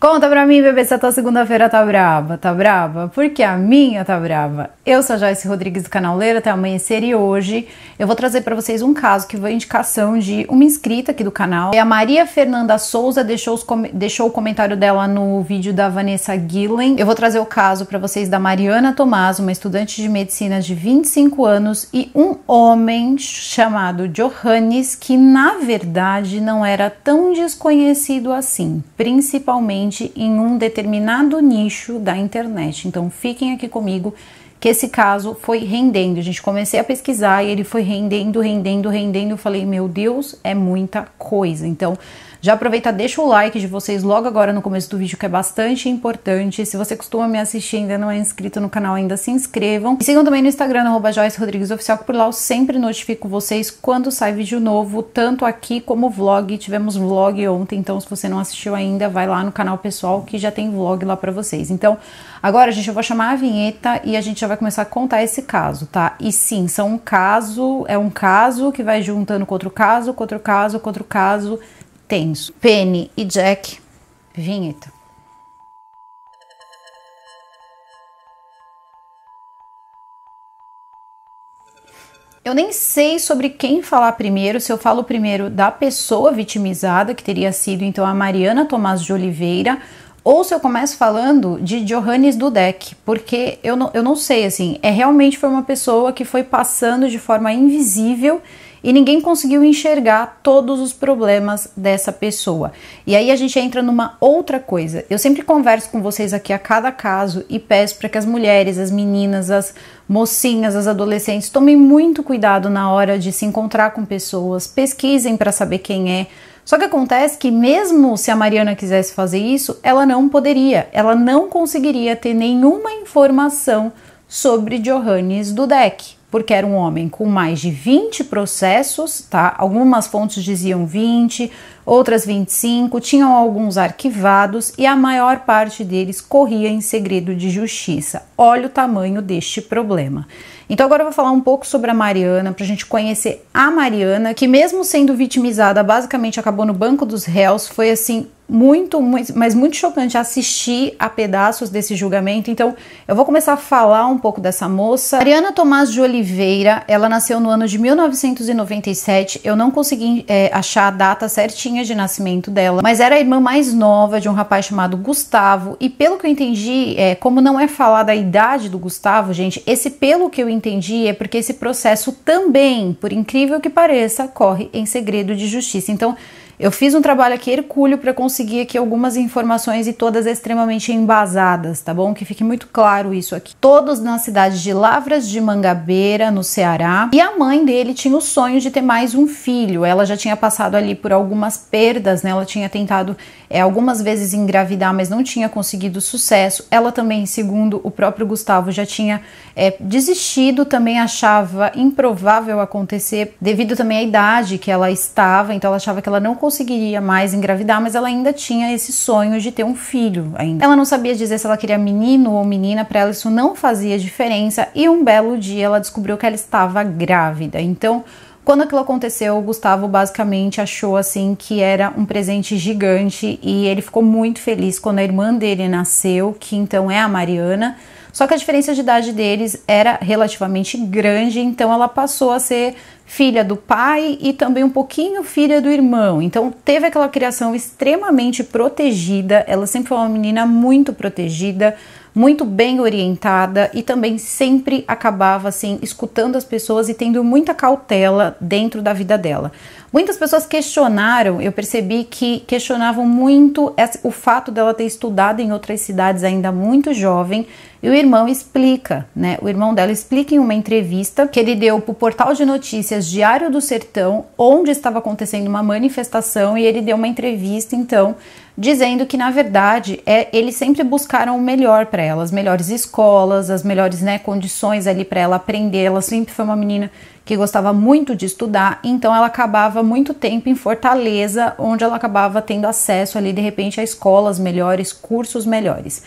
Conta pra mim, bebê, se a tua segunda-feira tá brava, tá brava, Porque a minha tá brava. Eu sou a Joyce Rodrigues do canal Leira até amanhecer e hoje eu vou trazer para vocês um caso que foi indicação de uma inscrita aqui do canal. É a Maria Fernanda Souza, deixou, com... deixou o comentário dela no vídeo da Vanessa Gillen. Eu vou trazer o caso para vocês da Mariana Tomás, uma estudante de medicina de 25 anos e um homem chamado Johannes, que na verdade não era tão desconhecido assim, principalmente em um determinado nicho da internet. Então fiquem aqui comigo que esse caso foi rendendo. A gente comecei a pesquisar e ele foi rendendo, rendendo, rendendo. Eu falei, meu Deus, é muita coisa. Então já aproveita, deixa o like de vocês logo agora no começo do vídeo, que é bastante importante. Se você costuma me assistir ainda não é inscrito no canal, ainda se inscrevam. E sigam também no Instagram, arroba Joyce Rodrigues Oficial, que por lá eu sempre notifico vocês quando sai vídeo novo, tanto aqui como vlog. Tivemos vlog ontem, então se você não assistiu ainda, vai lá no canal pessoal que já tem vlog lá para vocês. Então, agora, gente, eu vou chamar a vinheta e a gente já vai começar a contar esse caso, tá? E sim, são um caso, é um caso que vai juntando com outro caso, com outro caso, com outro caso tenso. Penny e Jack, vinheta. Eu nem sei sobre quem falar primeiro, se eu falo primeiro da pessoa vitimizada, que teria sido então a Mariana Tomás de Oliveira, ou se eu começo falando de Johannes Dudek, porque eu não, eu não sei, assim, é realmente foi uma pessoa que foi passando de forma invisível e ninguém conseguiu enxergar todos os problemas dessa pessoa. E aí a gente entra numa outra coisa. Eu sempre converso com vocês aqui a cada caso e peço para que as mulheres, as meninas, as mocinhas, as adolescentes tomem muito cuidado na hora de se encontrar com pessoas, pesquisem para saber quem é. Só que acontece que, mesmo se a Mariana quisesse fazer isso, ela não poderia, ela não conseguiria ter nenhuma informação sobre Johannes Dudek porque era um homem com mais de 20 processos, tá? Algumas fontes diziam 20, outras 25, tinham alguns arquivados e a maior parte deles corria em segredo de justiça. Olha o tamanho deste problema. Então agora eu vou falar um pouco sobre a Mariana, para a gente conhecer a Mariana, que mesmo sendo vitimizada, basicamente acabou no banco dos réus, foi assim muito, muito, mas muito chocante assistir a pedaços desse julgamento. Então, eu vou começar a falar um pouco dessa moça. Mariana Tomás de Oliveira, ela nasceu no ano de 1997. Eu não consegui é, achar a data certinha de nascimento dela, mas era a irmã mais nova de um rapaz chamado Gustavo. E pelo que eu entendi, é, como não é falada a idade do Gustavo, gente, esse pelo que eu entendi é porque esse processo também, por incrível que pareça, corre em segredo de justiça. Então, eu fiz um trabalho aqui hercúleo para conseguir aqui algumas informações e todas extremamente embasadas, tá bom? Que fique muito claro isso aqui. Todos na cidade de Lavras de Mangabeira, no Ceará. E a mãe dele tinha o sonho de ter mais um filho. Ela já tinha passado ali por algumas perdas, né? Ela tinha tentado é, algumas vezes engravidar, mas não tinha conseguido sucesso. Ela também, segundo o próprio Gustavo, já tinha é, desistido, também achava improvável acontecer, devido também à idade que ela estava, então ela achava que ela não conseguia conseguiria mais engravidar, mas ela ainda tinha esse sonho de ter um filho ainda. Ela não sabia dizer se ela queria menino ou menina, para ela isso não fazia diferença, e um belo dia ela descobriu que ela estava grávida. Então, quando aquilo aconteceu, o Gustavo basicamente achou assim que era um presente gigante e ele ficou muito feliz quando a irmã dele nasceu, que então é a Mariana. Só que a diferença de idade deles era relativamente grande, então ela passou a ser filha do pai e também um pouquinho filha do irmão. Então teve aquela criação extremamente protegida. Ela sempre foi uma menina muito protegida, muito bem orientada e também sempre acabava assim escutando as pessoas e tendo muita cautela dentro da vida dela. Muitas pessoas questionaram, eu percebi que questionavam muito o fato dela ter estudado em outras cidades ainda muito jovem e o irmão explica, né? O irmão dela explica em uma entrevista que ele deu para o portal de notícias Diário do Sertão, onde estava acontecendo uma manifestação, e ele deu uma entrevista, então, dizendo que na verdade é, eles sempre buscaram o melhor para ela, as melhores escolas, as melhores né, condições ali para ela aprender. Ela sempre foi uma menina que gostava muito de estudar, então ela acabava muito tempo em Fortaleza, onde ela acabava tendo acesso ali de repente a escolas melhores, cursos melhores.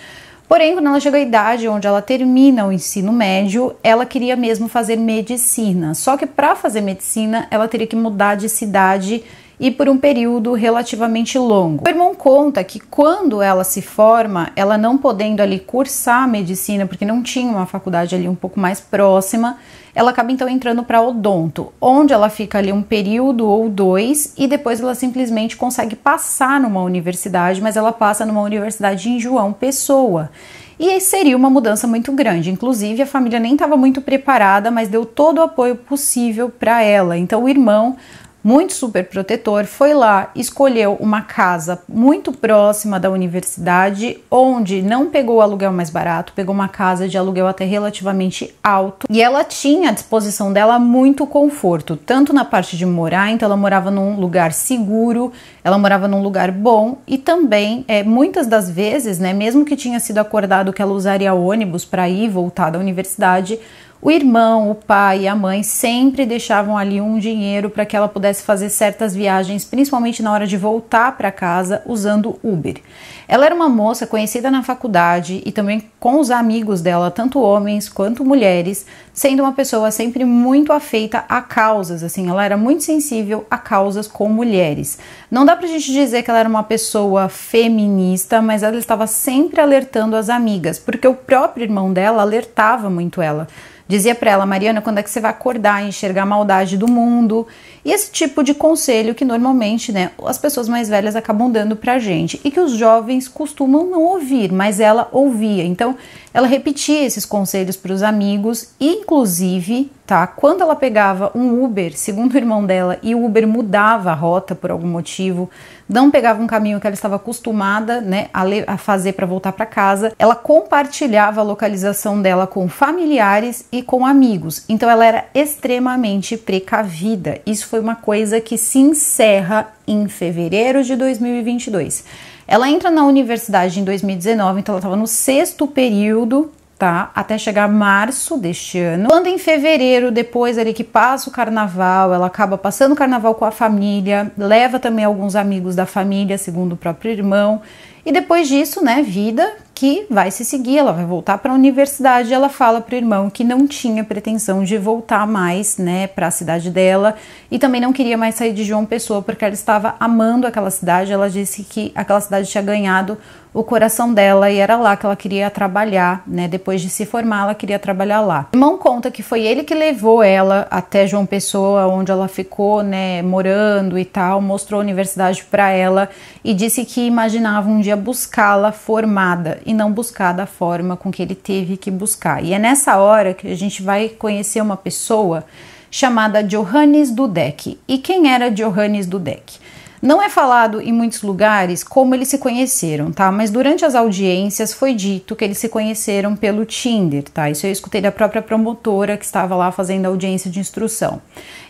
Porém, quando ela chegou à idade onde ela termina o ensino médio, ela queria mesmo fazer medicina. Só que para fazer medicina, ela teria que mudar de cidade e por um período relativamente longo. irmão conta que quando ela se forma, ela não podendo ali cursar medicina, porque não tinha uma faculdade ali um pouco mais próxima, ela acaba então entrando para odonto, onde ela fica ali um período ou dois e depois ela simplesmente consegue passar numa universidade, mas ela passa numa universidade em João Pessoa. E seria uma mudança muito grande. Inclusive, a família nem estava muito preparada, mas deu todo o apoio possível para ela. Então, o irmão muito super protetor, foi lá, escolheu uma casa muito próxima da universidade, onde não pegou aluguel mais barato, pegou uma casa de aluguel até relativamente alto. E ela tinha à disposição dela muito conforto, tanto na parte de morar, então ela morava num lugar seguro, ela morava num lugar bom e também, é, muitas das vezes, né, mesmo que tinha sido acordado que ela usaria ônibus para ir voltar da universidade, o irmão, o pai e a mãe sempre deixavam ali um dinheiro para que ela pudesse fazer certas viagens, principalmente na hora de voltar para casa usando Uber. Ela era uma moça conhecida na faculdade e também com os amigos dela, tanto homens quanto mulheres, sendo uma pessoa sempre muito afeita a causas, assim, ela era muito sensível a causas com mulheres. Não dá pra gente dizer que ela era uma pessoa feminista, mas ela estava sempre alertando as amigas, porque o próprio irmão dela alertava muito ela. Dizia para ela, Mariana, quando é que você vai acordar e enxergar a maldade do mundo? E esse tipo de conselho que normalmente né, as pessoas mais velhas acabam dando para a gente e que os jovens costumam não ouvir, mas ela ouvia. Então, ela repetia esses conselhos para os amigos, e, inclusive, tá? Quando ela pegava um Uber, segundo o irmão dela, e o Uber mudava a rota por algum motivo, não pegava um caminho que ela estava acostumada né, a, a fazer para voltar para casa, ela compartilhava a localização dela com familiares e com amigos. Então ela era extremamente precavida. Isso foi uma coisa que se encerra em fevereiro de 2022. Ela entra na universidade em 2019, então ela estava no sexto período tá? Até chegar março deste ano. Quando em fevereiro, depois ali que passa o carnaval, ela acaba passando o carnaval com a família, leva também alguns amigos da família, segundo o próprio irmão. E depois disso, né, vida que vai se seguir, ela vai voltar para a universidade, ela fala para o irmão que não tinha pretensão de voltar mais, né, para a cidade dela e também não queria mais sair de João Pessoa porque ela estava amando aquela cidade, ela disse que aquela cidade tinha ganhado o coração dela e era lá que ela queria trabalhar, né? Depois de se formar, ela queria trabalhar lá. Irmão conta que foi ele que levou ela até João Pessoa, onde ela ficou, né, morando e tal, mostrou a universidade para ela e disse que imaginava um dia buscá-la formada e não buscar da forma com que ele teve que buscar. E é nessa hora que a gente vai conhecer uma pessoa chamada Johannes Dudek. E quem era Johannes Dudek? Não é falado em muitos lugares como eles se conheceram, tá? Mas durante as audiências foi dito que eles se conheceram pelo Tinder, tá? Isso eu escutei da própria promotora que estava lá fazendo a audiência de instrução.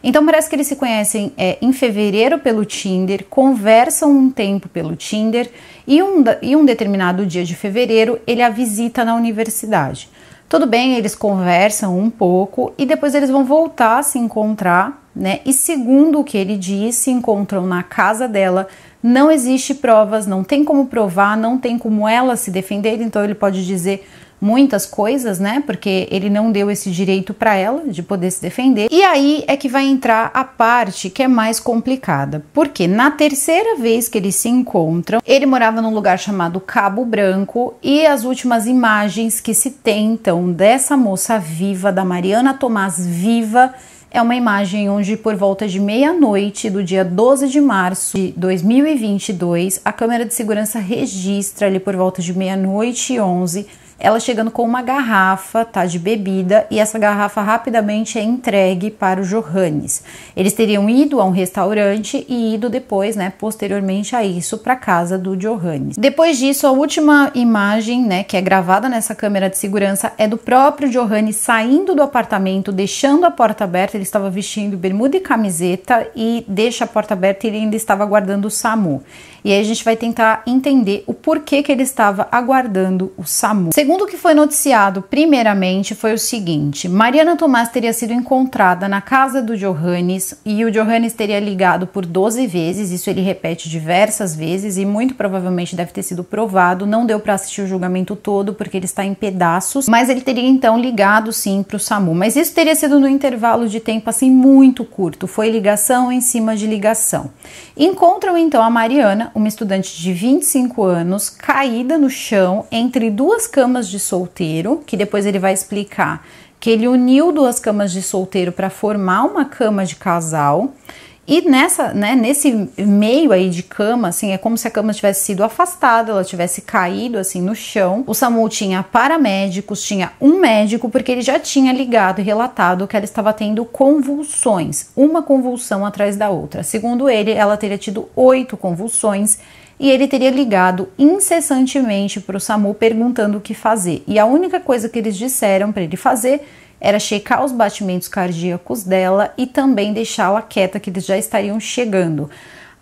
Então parece que eles se conhecem é, em fevereiro pelo Tinder, conversam um tempo pelo Tinder e um, e um determinado dia de fevereiro ele a visita na universidade. Tudo bem, eles conversam um pouco e depois eles vão voltar a se encontrar né? E segundo o que ele diz, se encontram na casa dela, não existe provas, não tem como provar, não tem como ela se defender, então ele pode dizer muitas coisas, né? Porque ele não deu esse direito para ela de poder se defender. E aí é que vai entrar a parte que é mais complicada. Porque na terceira vez que eles se encontram, ele morava num lugar chamado Cabo Branco e as últimas imagens que se tentam dessa moça viva, da Mariana Tomás viva, é uma imagem onde, por volta de meia-noite do dia 12 de março de 2022, a câmera de segurança registra ali por volta de meia-noite e 11 ela chegando com uma garrafa, tá, de bebida, e essa garrafa rapidamente é entregue para o Johannes. Eles teriam ido a um restaurante e ido depois, né, posteriormente a isso, para casa do Johannes. Depois disso, a última imagem, né, que é gravada nessa câmera de segurança é do próprio Johannes saindo do apartamento, deixando a porta aberta, ele estava vestindo bermuda e camiseta e deixa a porta aberta e ele ainda estava aguardando o SAMU. E aí a gente vai tentar entender o porquê que ele estava aguardando o SAMU. Segundo o que foi noticiado, primeiramente foi o seguinte: Mariana Tomás teria sido encontrada na casa do Johannes e o Johannes teria ligado por 12 vezes, isso ele repete diversas vezes e muito provavelmente deve ter sido provado, não deu para assistir o julgamento todo porque ele está em pedaços, mas ele teria então ligado sim para o SAMU, mas isso teria sido no intervalo de tempo assim muito curto, foi ligação em cima de ligação. Encontram então a Mariana uma estudante de 25 anos caída no chão entre duas camas de solteiro, que depois ele vai explicar que ele uniu duas camas de solteiro para formar uma cama de casal. E nessa, né, nesse meio aí de cama, assim, é como se a cama tivesse sido afastada, ela tivesse caído assim no chão. O SAMU tinha paramédicos, tinha um médico, porque ele já tinha ligado e relatado que ela estava tendo convulsões, uma convulsão atrás da outra. Segundo ele, ela teria tido oito convulsões e ele teria ligado incessantemente para o SAMU perguntando o que fazer. E a única coisa que eles disseram para ele fazer era checar os batimentos cardíacos dela e também deixá-la quieta, que eles já estariam chegando.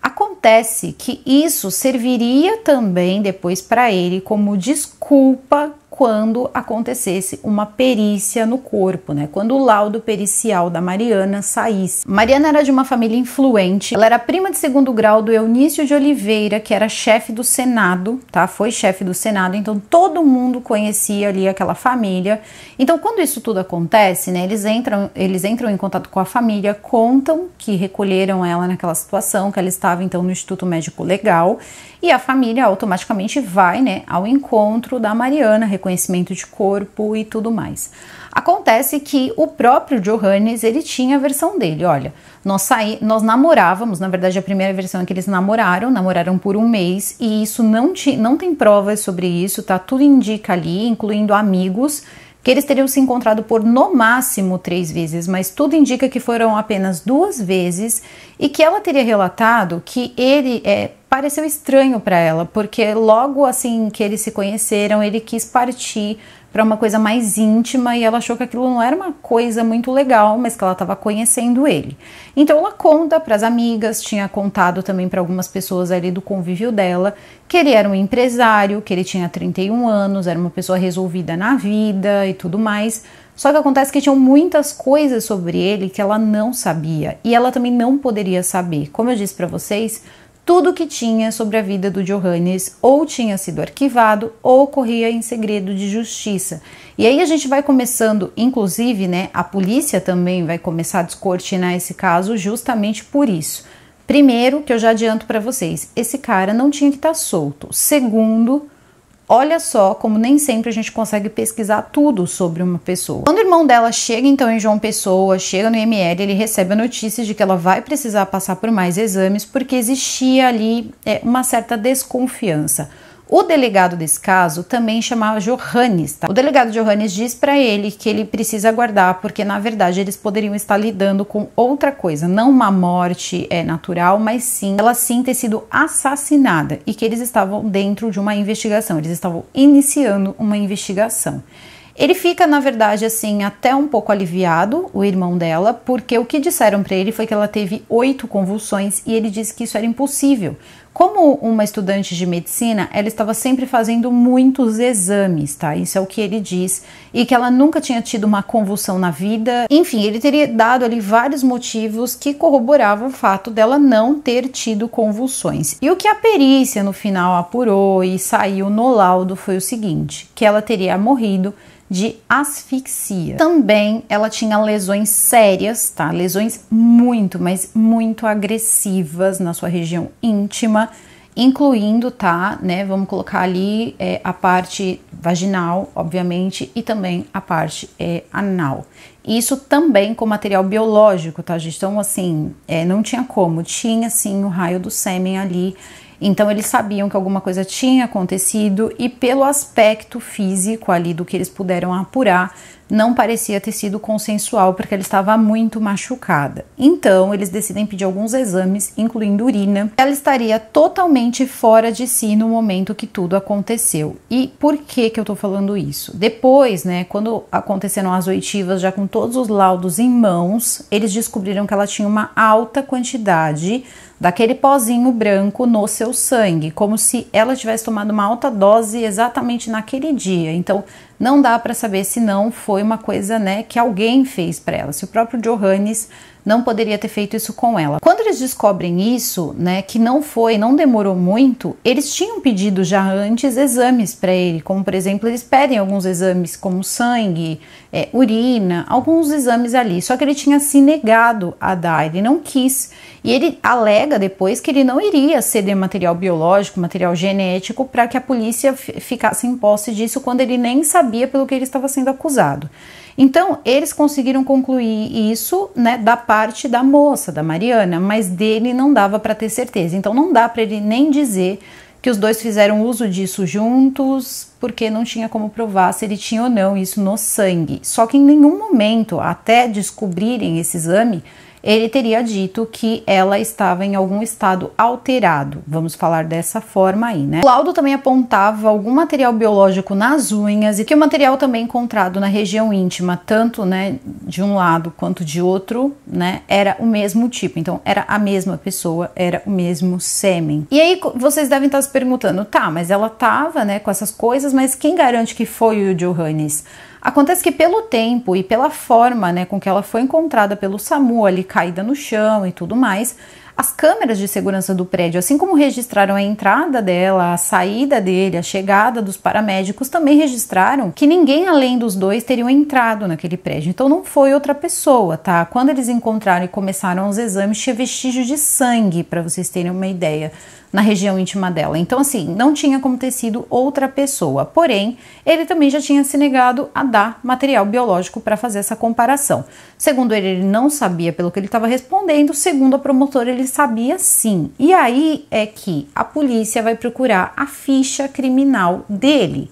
Acontece que isso serviria também depois para ele como desculpa quando acontecesse uma perícia no corpo, né? Quando o laudo pericial da Mariana saísse. Mariana era de uma família influente, ela era prima de segundo grau do Eunício de Oliveira, que era chefe do Senado, tá? Foi chefe do Senado, então todo mundo conhecia ali aquela família. Então, quando isso tudo acontece, né? Eles entram, eles entram em contato com a família, contam que recolheram ela naquela situação, que ela estava então no Instituto Médico Legal, e a família automaticamente vai, né, ao encontro da Mariana, reconhecendo conhecimento de corpo e tudo mais. Acontece que o próprio Johannes, ele tinha a versão dele, olha, nós, saí, nós namorávamos, na verdade a primeira versão é que eles namoraram, namoraram por um mês e isso não, te, não tem provas sobre isso, tá? Tudo indica ali, incluindo amigos que eles teriam se encontrado por no máximo três vezes, mas tudo indica que foram apenas duas vezes e que ela teria relatado que ele é, pareceu estranho para ela, porque logo assim que eles se conheceram, ele quis partir para uma coisa mais íntima e ela achou que aquilo não era uma coisa muito legal, mas que ela estava conhecendo ele. Então ela conta para as amigas, tinha contado também para algumas pessoas ali do convívio dela, que ele era um empresário, que ele tinha 31 anos, era uma pessoa resolvida na vida e tudo mais. Só que acontece que tinham muitas coisas sobre ele que ela não sabia e ela também não poderia saber. Como eu disse para vocês, tudo que tinha sobre a vida do Johannes ou tinha sido arquivado ou corria em segredo de justiça. E aí a gente vai começando, inclusive, né, a polícia também vai começar a descortinar esse caso justamente por isso. Primeiro, que eu já adianto para vocês, esse cara não tinha que estar tá solto. Segundo, Olha só como nem sempre a gente consegue pesquisar tudo sobre uma pessoa. Quando o irmão dela chega então em João Pessoa, chega no IML, ele recebe a notícia de que ela vai precisar passar por mais exames porque existia ali é, uma certa desconfiança. O delegado desse caso também chamava Johannes. Tá? O delegado Johannes diz para ele que ele precisa aguardar, porque na verdade eles poderiam estar lidando com outra coisa, não uma morte é, natural, mas sim ela sim ter sido assassinada e que eles estavam dentro de uma investigação, eles estavam iniciando uma investigação. Ele fica, na verdade, assim, até um pouco aliviado, o irmão dela, porque o que disseram para ele foi que ela teve oito convulsões e ele disse que isso era impossível, como uma estudante de medicina, ela estava sempre fazendo muitos exames, tá? Isso é o que ele diz. E que ela nunca tinha tido uma convulsão na vida. Enfim, ele teria dado ali vários motivos que corroboravam o fato dela não ter tido convulsões. E o que a perícia no final apurou e saiu no laudo foi o seguinte: que ela teria morrido de asfixia. Também ela tinha lesões sérias, tá? Lesões muito, mas muito agressivas na sua região íntima incluindo, tá, né, vamos colocar ali é, a parte vaginal, obviamente, e também a parte é, anal. Isso também com material biológico, tá, gente? Então, assim, é, não tinha como, tinha sim o raio do sêmen ali então eles sabiam que alguma coisa tinha acontecido e pelo aspecto físico ali do que eles puderam apurar, não parecia ter sido consensual porque ela estava muito machucada. Então, eles decidem pedir alguns exames, incluindo urina. Ela estaria totalmente fora de si no momento que tudo aconteceu. E por que que eu tô falando isso? Depois, né, quando aconteceram as oitivas já com todos os laudos em mãos, eles descobriram que ela tinha uma alta quantidade daquele pozinho branco no seu sangue, como se ela tivesse tomado uma alta dose exatamente naquele dia. Então, não dá para saber se não foi uma coisa, né, que alguém fez para ela. Se o próprio Johannes não poderia ter feito isso com ela. Quando eles descobrem isso, né, que não foi, não demorou muito, eles tinham pedido já antes exames para ele, como por exemplo, eles pedem alguns exames como sangue, é, urina, alguns exames ali, só que ele tinha se negado a dar, ele não quis. E ele alega depois que ele não iria ceder material biológico, material genético, para que a polícia ficasse em posse disso quando ele nem sabia pelo que ele estava sendo acusado. Então, eles conseguiram concluir isso né, da parte da moça, da Mariana, mas dele não dava para ter certeza. Então, não dá para ele nem dizer que os dois fizeram uso disso juntos, porque não tinha como provar se ele tinha ou não isso no sangue. Só que em nenhum momento, até descobrirem esse exame, ele teria dito que ela estava em algum estado alterado. Vamos falar dessa forma aí, né? O laudo também apontava algum material biológico nas unhas e que o material também encontrado na região íntima, tanto, né, de um lado quanto de outro, né, era o mesmo tipo. Então, era a mesma pessoa, era o mesmo sêmen. E aí vocês devem estar se perguntando, tá, mas ela tava, né, com essas coisas, mas quem garante que foi o Johannes? Acontece que pelo tempo e pela forma né, com que ela foi encontrada pelo SAMU ali caída no chão e tudo mais, as câmeras de segurança do prédio, assim como registraram a entrada dela, a saída dele, a chegada dos paramédicos, também registraram que ninguém além dos dois teriam entrado naquele prédio. Então não foi outra pessoa, tá? Quando eles encontraram e começaram os exames, tinha vestígio de sangue, para vocês terem uma ideia na região íntima dela. Então, assim, não tinha como ter sido outra pessoa. Porém, ele também já tinha se negado a dar material biológico para fazer essa comparação. Segundo ele, ele não sabia pelo que ele estava respondendo, segundo a promotora, ele sabia sim. E aí é que a polícia vai procurar a ficha criminal dele.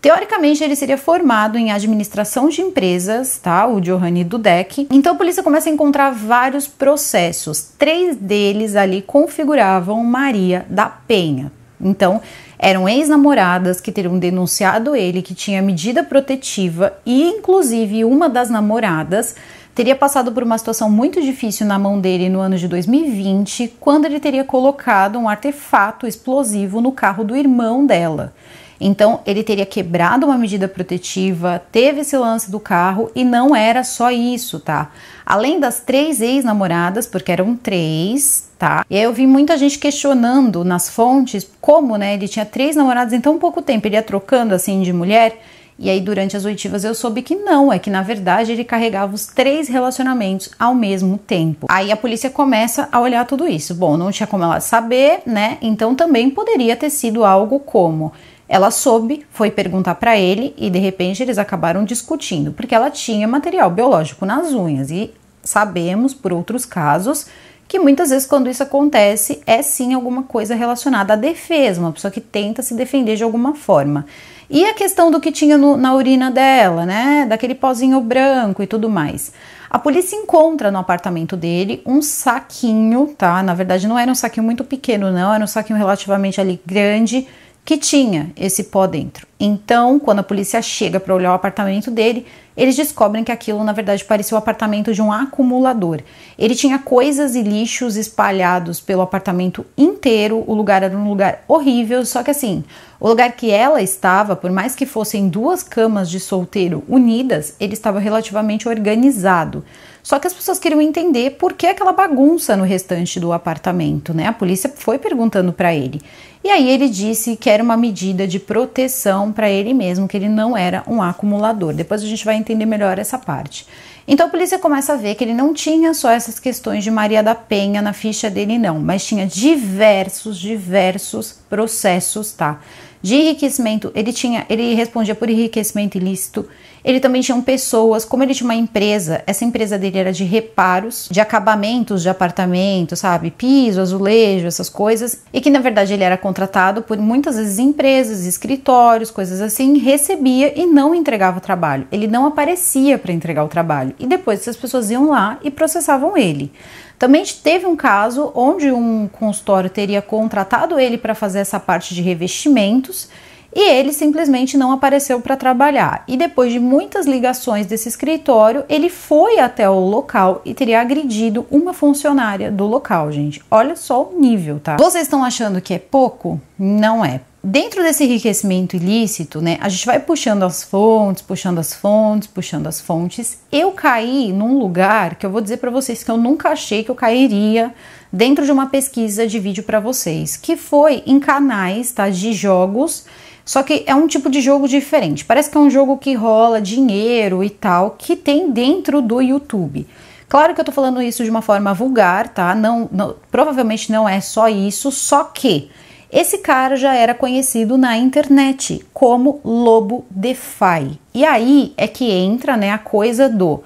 Teoricamente, ele seria formado em administração de empresas, tá? O Johanny Dudek. Então, a polícia começa a encontrar vários processos. Três deles ali configuravam Maria da Penha. Então, eram ex-namoradas que teriam denunciado ele que tinha medida protetiva e, inclusive, uma das namoradas teria passado por uma situação muito difícil na mão dele no ano de 2020, quando ele teria colocado um artefato explosivo no carro do irmão dela. Então, ele teria quebrado uma medida protetiva, teve esse lance do carro e não era só isso, tá? Além das três ex-namoradas, porque eram três, tá? E aí eu vi muita gente questionando nas fontes como, né, ele tinha três namoradas em tão pouco tempo, ele ia trocando assim de mulher. E aí, durante as oitivas, eu soube que não, é que na verdade ele carregava os três relacionamentos ao mesmo tempo. Aí a polícia começa a olhar tudo isso. Bom, não tinha como ela saber, né? Então também poderia ter sido algo como. Ela soube, foi perguntar para ele e de repente eles acabaram discutindo, porque ela tinha material biológico nas unhas e sabemos por outros casos que muitas vezes quando isso acontece é sim alguma coisa relacionada à defesa, uma pessoa que tenta se defender de alguma forma. E a questão do que tinha no, na urina dela, né? Daquele pozinho branco e tudo mais. A polícia encontra no apartamento dele um saquinho, tá? Na verdade, não era um saquinho muito pequeno, não, era um saquinho relativamente ali grande que tinha esse pó dentro. Então, quando a polícia chega para olhar o apartamento dele, eles descobrem que aquilo na verdade parecia o apartamento de um acumulador. Ele tinha coisas e lixos espalhados pelo apartamento inteiro, o lugar era um lugar horrível, só que assim, o lugar que ela estava, por mais que fossem duas camas de solteiro unidas, ele estava relativamente organizado. Só que as pessoas queriam entender por que aquela bagunça no restante do apartamento, né? A polícia foi perguntando para ele. E aí ele disse que era uma medida de proteção para ele mesmo, que ele não era um acumulador. Depois a gente vai entender melhor essa parte. Então a polícia começa a ver que ele não tinha só essas questões de Maria da Penha na ficha dele não, mas tinha diversos, diversos processos, tá? de enriquecimento, ele tinha, ele respondia por enriquecimento ilícito. Ele também tinha pessoas, como ele tinha uma empresa, essa empresa dele era de reparos, de acabamentos de apartamentos, sabe, piso, azulejo, essas coisas, e que na verdade ele era contratado por muitas vezes empresas, escritórios, coisas assim, recebia e não entregava o trabalho. Ele não aparecia para entregar o trabalho. E depois as pessoas iam lá e processavam ele. Também teve um caso onde um consultório teria contratado ele para fazer essa parte de revestimentos e ele simplesmente não apareceu para trabalhar. E depois de muitas ligações desse escritório, ele foi até o local e teria agredido uma funcionária do local, gente. Olha só o nível, tá? Vocês estão achando que é pouco? Não é dentro desse enriquecimento ilícito, né, a gente vai puxando as fontes, puxando as fontes, puxando as fontes. Eu caí num lugar que eu vou dizer para vocês que eu nunca achei que eu cairia dentro de uma pesquisa de vídeo para vocês, que foi em canais, tá, de jogos. Só que é um tipo de jogo diferente. Parece que é um jogo que rola dinheiro e tal, que tem dentro do YouTube. Claro que eu tô falando isso de uma forma vulgar, tá? Não, não provavelmente não é só isso, só que esse cara já era conhecido na internet como Lobo DeFi. E aí é que entra né, a coisa do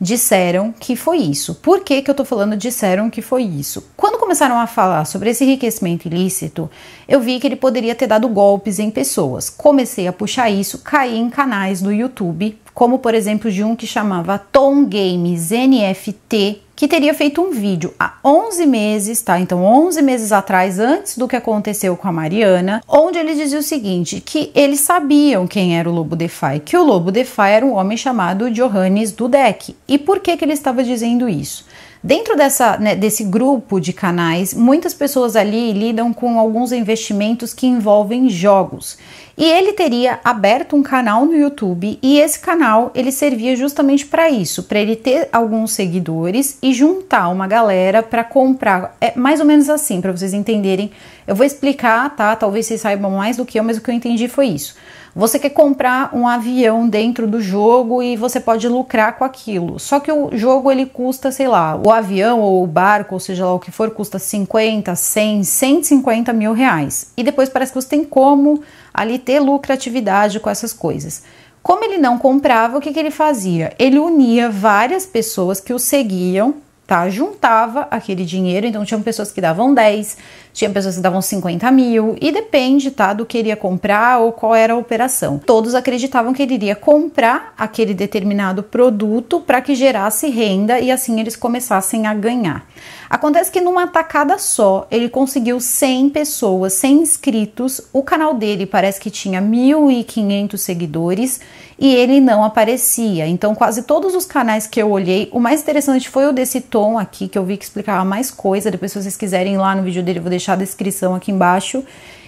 disseram que foi isso. Por que, que eu tô falando disseram que foi isso? Quando começaram a falar sobre esse enriquecimento ilícito, eu vi que ele poderia ter dado golpes em pessoas. Comecei a puxar isso, caí em canais do YouTube, como por exemplo de um que chamava Tom Games NFT, que teria feito um vídeo há 11 meses, tá? Então, 11 meses atrás, antes do que aconteceu com a Mariana, onde ele dizia o seguinte: que eles sabiam quem era o Lobo Defy, que o Lobo Defy era um homem chamado Johannes Dudek. E por que, que ele estava dizendo isso? Dentro dessa, né, desse grupo de canais, muitas pessoas ali lidam com alguns investimentos que envolvem jogos. E ele teria aberto um canal no YouTube e esse canal ele servia justamente para isso, para ele ter alguns seguidores e juntar uma galera para comprar. É mais ou menos assim, para vocês entenderem. Eu vou explicar, tá? Talvez vocês saibam mais do que eu, mas o que eu entendi foi isso. Você quer comprar um avião dentro do jogo e você pode lucrar com aquilo. Só que o jogo ele custa, sei lá, o avião ou o barco, ou seja lá o que for, custa 50, 100, 150 mil reais. E depois parece que você tem como ali ter lucratividade com essas coisas. Como ele não comprava, o que, que ele fazia? Ele unia várias pessoas que o seguiam tá? Juntava aquele dinheiro, então tinham pessoas que davam 10, tinha pessoas que davam 50 mil, e depende, tá, do que ia comprar ou qual era a operação. Todos acreditavam que ele iria comprar aquele determinado produto para que gerasse renda e assim eles começassem a ganhar. Acontece que numa tacada só, ele conseguiu 100 pessoas, 100 inscritos, o canal dele parece que tinha 1.500 seguidores e ele não aparecia. Então, quase todos os canais que eu olhei, o mais interessante foi o desse Tom aqui, que eu vi que explicava mais coisa, depois se vocês quiserem ir lá no vídeo dele, eu vou deixar deixar a descrição aqui embaixo.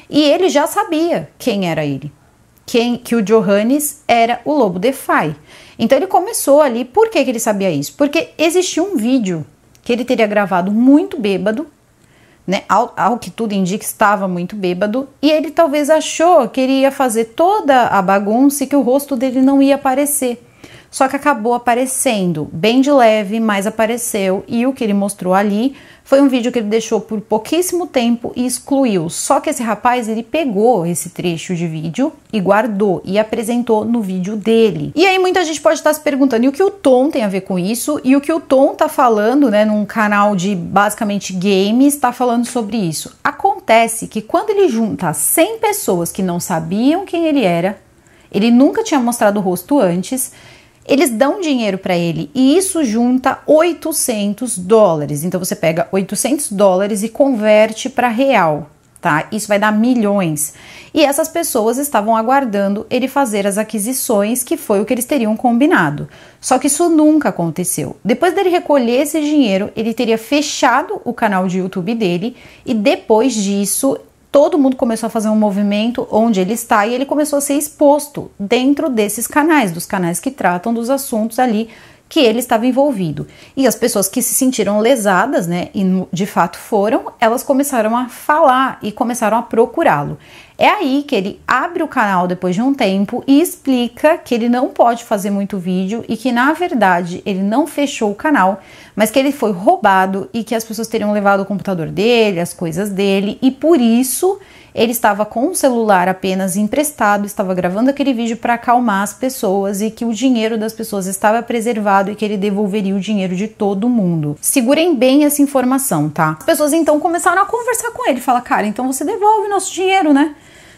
E ele já sabia quem era ele, quem que o Johannes era o lobo de Fai. Então ele começou ali, por que, que ele sabia isso? Porque existia um vídeo que ele teria gravado muito bêbado, né? Ao, ao, que tudo indica, estava muito bêbado, e ele talvez achou que ele ia fazer toda a bagunça e que o rosto dele não ia aparecer só que acabou aparecendo, bem de leve, mas apareceu. E o que ele mostrou ali foi um vídeo que ele deixou por pouquíssimo tempo e excluiu. Só que esse rapaz ele pegou esse trecho de vídeo e guardou e apresentou no vídeo dele. E aí muita gente pode estar se perguntando e o que o Tom tem a ver com isso e o que o Tom tá falando, né, num canal de basicamente games, está falando sobre isso. Acontece que quando ele junta 100 pessoas que não sabiam quem ele era, ele nunca tinha mostrado o rosto antes eles dão dinheiro para ele e isso junta 800 dólares. Então você pega 800 dólares e converte para real, tá? Isso vai dar milhões. E essas pessoas estavam aguardando ele fazer as aquisições, que foi o que eles teriam combinado. Só que isso nunca aconteceu. Depois dele recolher esse dinheiro, ele teria fechado o canal de YouTube dele e depois disso todo mundo começou a fazer um movimento onde ele está e ele começou a ser exposto dentro desses canais, dos canais que tratam dos assuntos ali que ele estava envolvido. E as pessoas que se sentiram lesadas, né, e de fato foram, elas começaram a falar e começaram a procurá-lo. É aí que ele abre o canal depois de um tempo e explica que ele não pode fazer muito vídeo e que na verdade ele não fechou o canal, mas que ele foi roubado e que as pessoas teriam levado o computador dele, as coisas dele, e por isso ele estava com o celular apenas emprestado, estava gravando aquele vídeo para acalmar as pessoas e que o dinheiro das pessoas estava preservado e que ele devolveria o dinheiro de todo mundo. Segurem bem essa informação, tá? As pessoas então começaram a conversar com ele, fala: "Cara, então você devolve nosso dinheiro, né?"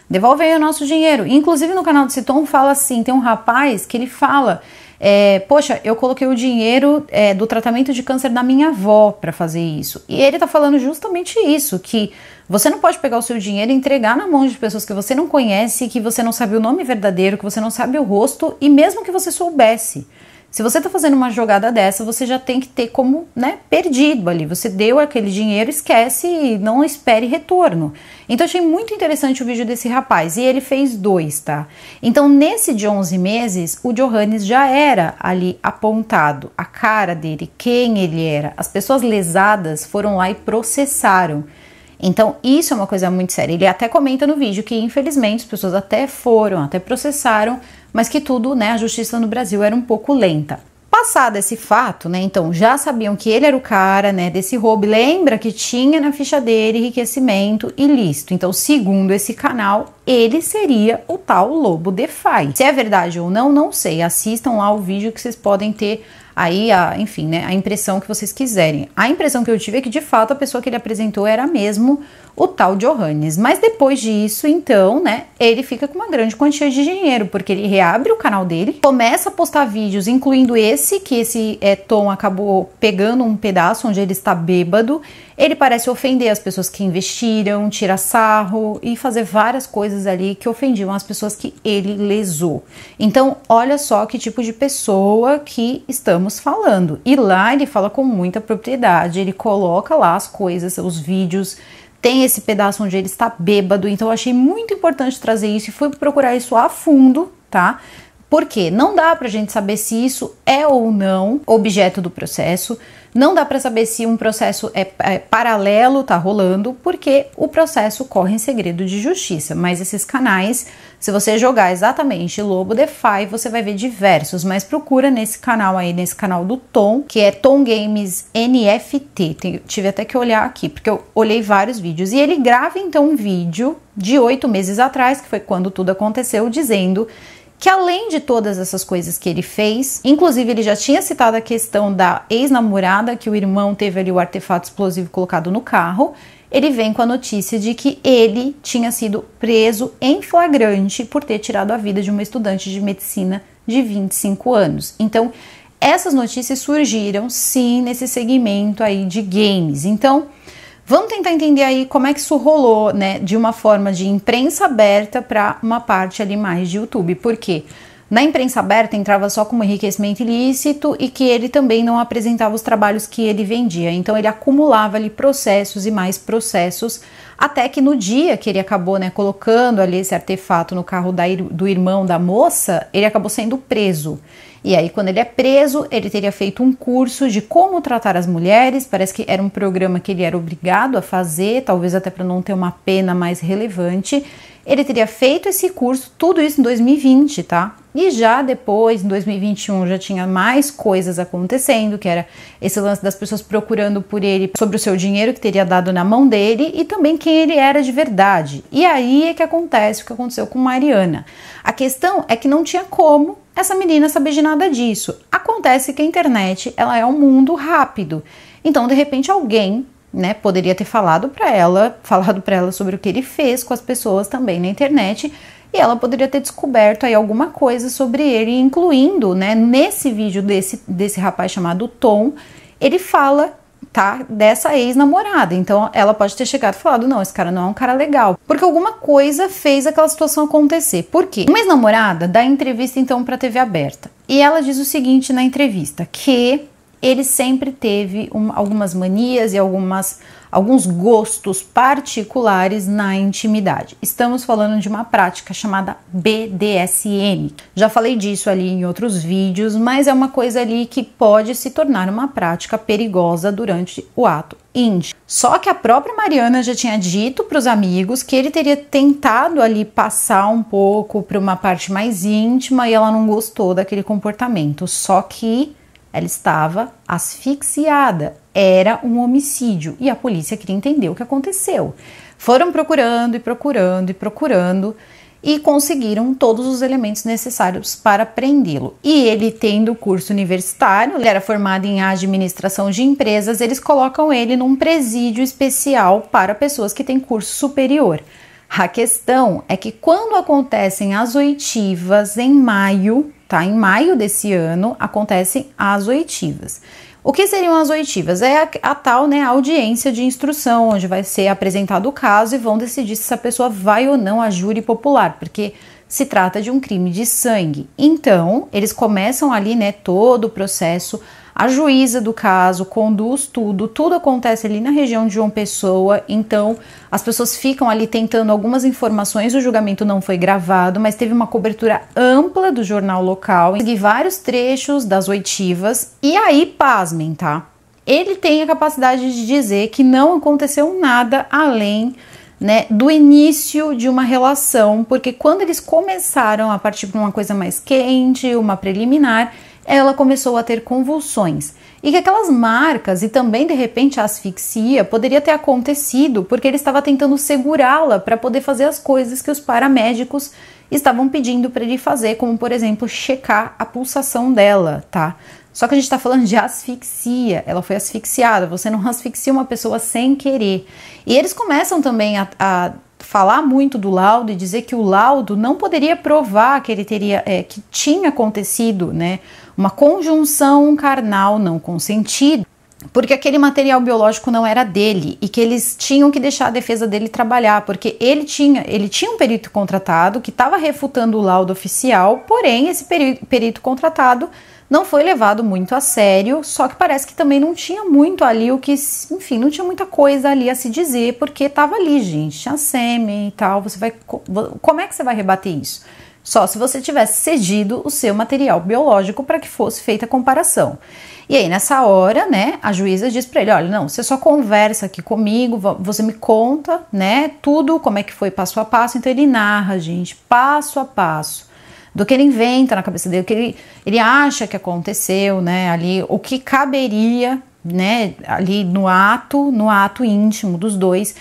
Devolve aí o nosso dinheiro. Inclusive no canal do Citon fala assim, tem um rapaz que ele fala é, poxa, eu coloquei o dinheiro é, do tratamento de câncer da minha avó para fazer isso. E ele está falando justamente isso, que você não pode pegar o seu dinheiro e entregar na mão de pessoas que você não conhece, que você não sabe o nome verdadeiro, que você não sabe o rosto, e mesmo que você soubesse. Se você está fazendo uma jogada dessa, você já tem que ter como né, perdido ali. Você deu aquele dinheiro, esquece e não espere retorno. Então, achei muito interessante o vídeo desse rapaz. E ele fez dois, tá? Então, nesse de 11 meses, o Johannes já era ali apontado. A cara dele, quem ele era. As pessoas lesadas foram lá e processaram. Então, isso é uma coisa muito séria. Ele até comenta no vídeo que, infelizmente, as pessoas até foram, até processaram, mas que tudo, né, a justiça no Brasil era um pouco lenta. Passado esse fato, né? Então já sabiam que ele era o cara, né? Desse roubo. Lembra que tinha na ficha dele enriquecimento ilícito. Então, segundo esse canal, ele seria o tal Lobo DeFi. Se é verdade ou não, não sei. Assistam lá o vídeo que vocês podem ter aí a, enfim, né, a impressão que vocês quiserem. A impressão que eu tive é que de fato a pessoa que ele apresentou era mesmo o tal Johannes. Mas depois disso, então, né, ele fica com uma grande quantia de dinheiro, porque ele reabre o canal dele, começa a postar vídeos, incluindo esse, que esse é, Tom acabou pegando um pedaço onde ele está bêbado. Ele parece ofender as pessoas que investiram, tirar sarro e fazer várias coisas ali que ofendiam as pessoas que ele lesou. Então, olha só que tipo de pessoa que estamos falando. E lá ele fala com muita propriedade, ele coloca lá as coisas, os vídeos tem esse pedaço onde ele está bêbado, então eu achei muito importante trazer isso e fui procurar isso a fundo, tá? Porque não dá pra gente saber se isso é ou não objeto do processo. Não dá para saber se um processo é, é paralelo, está rolando, porque o processo corre em segredo de justiça. Mas esses canais, se você jogar exatamente Lobo DeFi, você vai ver diversos. Mas procura nesse canal aí, nesse canal do Tom, que é Tom Games NFT. Tem, tive até que olhar aqui, porque eu olhei vários vídeos. E ele grava então um vídeo de oito meses atrás, que foi quando tudo aconteceu, dizendo que além de todas essas coisas que ele fez, inclusive ele já tinha citado a questão da ex-namorada, que o irmão teve ali o artefato explosivo colocado no carro, ele vem com a notícia de que ele tinha sido preso em flagrante por ter tirado a vida de uma estudante de medicina de 25 anos. Então, essas notícias surgiram sim nesse segmento aí de games. Então, Vamos tentar entender aí como é que isso rolou, né, de uma forma de imprensa aberta para uma parte ali mais de YouTube. Por quê? Na imprensa aberta entrava só como enriquecimento ilícito e que ele também não apresentava os trabalhos que ele vendia. Então ele acumulava ali processos e mais processos, até que no dia que ele acabou né, colocando ali esse artefato no carro da, do irmão da moça, ele acabou sendo preso. E aí, quando ele é preso, ele teria feito um curso de como tratar as mulheres. Parece que era um programa que ele era obrigado a fazer, talvez até para não ter uma pena mais relevante. Ele teria feito esse curso, tudo isso em 2020, tá? E já depois, em 2021, já tinha mais coisas acontecendo, que era esse lance das pessoas procurando por ele sobre o seu dinheiro que teria dado na mão dele e também quem ele era de verdade. E aí é que acontece o que aconteceu com Mariana. A questão é que não tinha como essa menina sabe de nada disso. Acontece que a internet ela é um mundo rápido. Então, de repente, alguém né, poderia ter falado para ela, falado para ela sobre o que ele fez com as pessoas também na internet, e ela poderia ter descoberto aí alguma coisa sobre ele, incluindo, né, nesse vídeo desse, desse rapaz chamado Tom, ele fala tá dessa ex-namorada. Então ela pode ter chegado e falado: não, esse cara não é um cara legal. Porque alguma coisa fez aquela situação acontecer. Por quê? Uma ex-namorada dá entrevista então pra TV aberta. E ela diz o seguinte na entrevista: que ele sempre teve um, algumas manias e algumas alguns gostos particulares na intimidade. Estamos falando de uma prática chamada BDSM. Já falei disso ali em outros vídeos, mas é uma coisa ali que pode se tornar uma prática perigosa durante o ato íntimo. Só que a própria Mariana já tinha dito para os amigos que ele teria tentado ali passar um pouco para uma parte mais íntima e ela não gostou daquele comportamento. Só que ela estava asfixiada era um homicídio e a polícia queria entender o que aconteceu. Foram procurando e procurando e procurando e conseguiram todos os elementos necessários para prendê-lo. E ele tendo curso universitário, ele era formado em administração de empresas, eles colocam ele num presídio especial para pessoas que têm curso superior. A questão é que quando acontecem as oitivas em maio, tá? Em maio desse ano acontecem as oitivas. O que seriam as oitivas? É a, a tal né, audiência de instrução, onde vai ser apresentado o caso e vão decidir se essa pessoa vai ou não a júri popular, porque se trata de um crime de sangue. Então, eles começam ali né, todo o processo a juíza do caso conduz tudo, tudo acontece ali na região de João Pessoa, então as pessoas ficam ali tentando algumas informações. O julgamento não foi gravado, mas teve uma cobertura ampla do jornal local. Segui vários trechos das oitivas e aí, pasmem, tá? Ele tem a capacidade de dizer que não aconteceu nada além né, do início de uma relação, porque quando eles começaram a partir para uma coisa mais quente, uma preliminar, ela começou a ter convulsões e que aquelas marcas e também de repente a asfixia poderia ter acontecido porque ele estava tentando segurá-la para poder fazer as coisas que os paramédicos estavam pedindo para ele fazer, como por exemplo checar a pulsação dela, tá? Só que a gente está falando de asfixia, ela foi asfixiada, você não asfixia uma pessoa sem querer. E eles começam também a, a falar muito do laudo e dizer que o laudo não poderia provar que ele teria, é, que tinha acontecido, né? uma conjunção carnal não consentida, porque aquele material biológico não era dele e que eles tinham que deixar a defesa dele trabalhar, porque ele tinha, ele tinha um perito contratado que estava refutando o laudo oficial, porém esse perito, perito contratado não foi levado muito a sério, só que parece que também não tinha muito ali o que, enfim, não tinha muita coisa ali a se dizer, porque estava ali, gente, tinha sêmen e tal, você vai como é que você vai rebater isso? só se você tivesse cedido o seu material biológico para que fosse feita a comparação. E aí, nessa hora, né, a juíza diz para ele: olha, não, você só conversa aqui comigo, você me conta, né, tudo, como é que foi passo a passo. Então, ele narra, gente, passo a passo, do que ele inventa na cabeça dele, o que ele, ele acha que aconteceu, né, ali, o que caberia, né, ali no ato, no ato íntimo dos dois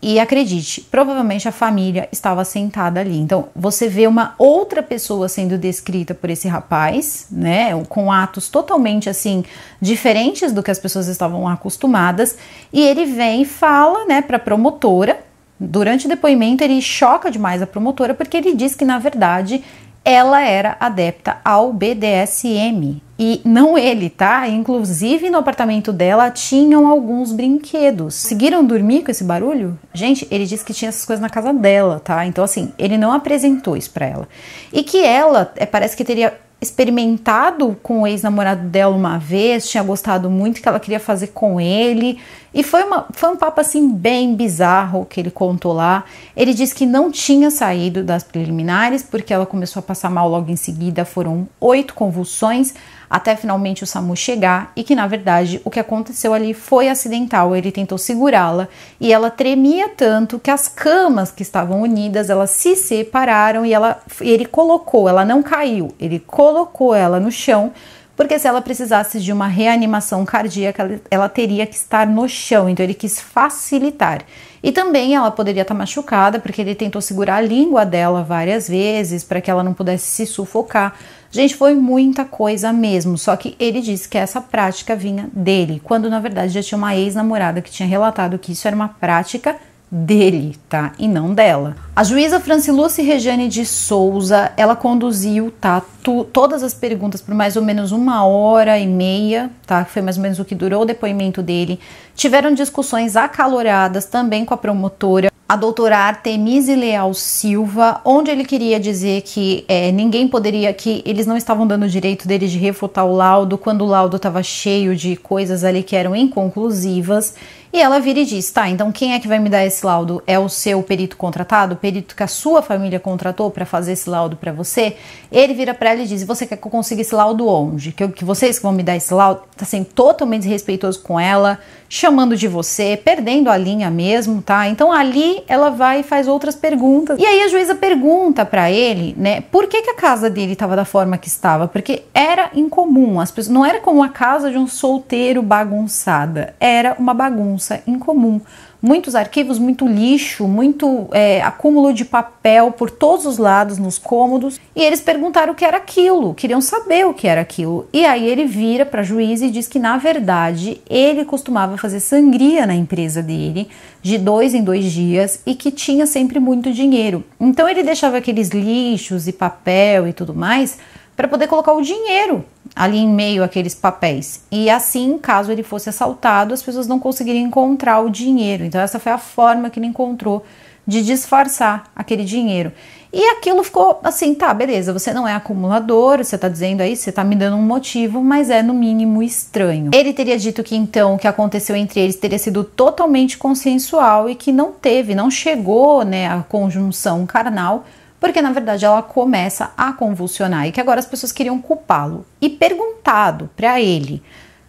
e acredite, provavelmente a família estava sentada ali. Então, você vê uma outra pessoa sendo descrita por esse rapaz, né, com atos totalmente assim diferentes do que as pessoas estavam acostumadas, e ele vem e fala, né, para a promotora. Durante o depoimento, ele choca demais a promotora porque ele diz que na verdade ela era adepta ao BDSM. E não ele, tá? Inclusive no apartamento dela tinham alguns brinquedos. Seguiram dormir com esse barulho? Gente, ele disse que tinha essas coisas na casa dela, tá? Então, assim, ele não apresentou isso pra ela. E que ela é, parece que teria experimentado com o ex-namorado dela uma vez, tinha gostado muito que ela queria fazer com ele, e foi, uma, foi um papo assim bem bizarro que ele contou lá. Ele disse que não tinha saído das preliminares porque ela começou a passar mal logo em seguida, foram oito convulsões até finalmente o SAMU chegar e que na verdade o que aconteceu ali foi acidental. Ele tentou segurá-la e ela tremia tanto que as camas que estavam unidas elas se separaram e ela, ele colocou, ela não caiu, ele colocou ela no chão porque se ela precisasse de uma reanimação cardíaca, ela teria que estar no chão, então ele quis facilitar. E também ela poderia estar machucada, porque ele tentou segurar a língua dela várias vezes para que ela não pudesse se sufocar. Gente, foi muita coisa mesmo. Só que ele disse que essa prática vinha dele, quando na verdade já tinha uma ex-namorada que tinha relatado que isso era uma prática dele, tá? E não dela. A juíza Franciluce Regiane de Souza, ela conduziu, tá? Tu, todas as perguntas por mais ou menos uma hora e meia, tá? Foi mais ou menos o que durou o depoimento dele. Tiveram discussões acaloradas também com a promotora a doutora Artemise Leal Silva, onde ele queria dizer que é, ninguém poderia, que eles não estavam dando o direito dele de refutar o laudo, quando o laudo estava cheio de coisas ali que eram inconclusivas e ela vira e diz: tá, então quem é que vai me dar esse laudo? É o seu perito contratado, o perito que a sua família contratou para fazer esse laudo para você? Ele vira para ela e diz: você quer que eu consiga esse laudo onde? Que, que vocês que vão me dar esse laudo? Tá sendo totalmente desrespeitoso com ela, chamando de você, perdendo a linha mesmo, tá? Então ali ela vai e faz outras perguntas. E aí a juíza pergunta para ele, né, por que, que a casa dele estava da forma que estava? Porque era incomum, as pessoas, não era como a casa de um solteiro bagunçada, era uma bagunça nossa em comum. Muitos arquivos, muito lixo, muito é, acúmulo de papel por todos os lados nos cômodos. E eles perguntaram o que era aquilo, queriam saber o que era aquilo. E aí ele vira para juiz e diz que na verdade ele costumava fazer sangria na empresa dele de dois em dois dias e que tinha sempre muito dinheiro. Então ele deixava aqueles lixos e papel e tudo mais para poder colocar o dinheiro ali em meio àqueles papéis. E assim, caso ele fosse assaltado, as pessoas não conseguiriam encontrar o dinheiro. Então, essa foi a forma que ele encontrou de disfarçar aquele dinheiro. E aquilo ficou assim, tá, beleza, você não é acumulador, você tá dizendo aí, você tá me dando um motivo, mas é no mínimo estranho. Ele teria dito que então o que aconteceu entre eles teria sido totalmente consensual e que não teve, não chegou, né, a conjunção carnal, porque na verdade ela começa a convulsionar e que agora as pessoas queriam culpá-lo. E perguntado para ele